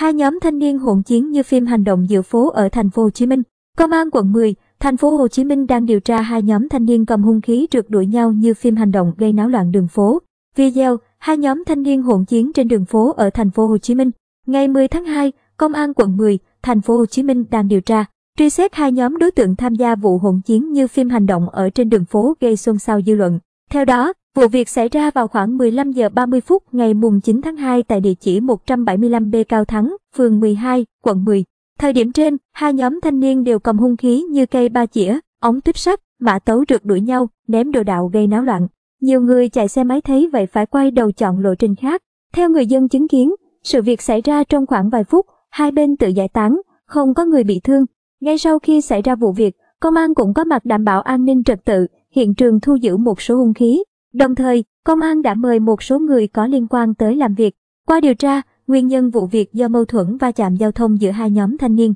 Hai nhóm thanh niên hỗn chiến như phim hành động giữa phố ở thành phố Hồ Chí Minh. Công an quận 10, thành phố Hồ Chí Minh đang điều tra hai nhóm thanh niên cầm hung khí rượt đuổi nhau như phim hành động gây náo loạn đường phố. Video, hai nhóm thanh niên hỗn chiến trên đường phố ở thành phố Hồ Chí Minh. Ngày 10 tháng 2, Công an quận 10, thành phố Hồ Chí Minh đang điều tra, truy xét hai nhóm đối tượng tham gia vụ hỗn chiến như phim hành động ở trên đường phố gây xôn xao dư luận. Theo đó, Vụ việc xảy ra vào khoảng 15 giờ 30 phút ngày mùng 9 tháng 2 tại địa chỉ 175B Cao Thắng, phường 12, quận 10. Thời điểm trên, hai nhóm thanh niên đều cầm hung khí như cây ba chĩa, ống tuyếp sắt, mã tấu rượt đuổi nhau, ném đồ đạo gây náo loạn. Nhiều người chạy xe máy thấy vậy phải quay đầu chọn lộ trình khác. Theo người dân chứng kiến, sự việc xảy ra trong khoảng vài phút, hai bên tự giải tán, không có người bị thương. Ngay sau khi xảy ra vụ việc, công an cũng có mặt đảm bảo an ninh trật tự, hiện trường thu giữ một số hung khí, Đồng thời, công an đã mời một số người có liên quan tới làm việc. Qua điều tra, nguyên nhân vụ việc do mâu thuẫn va chạm giao thông giữa hai nhóm thanh niên.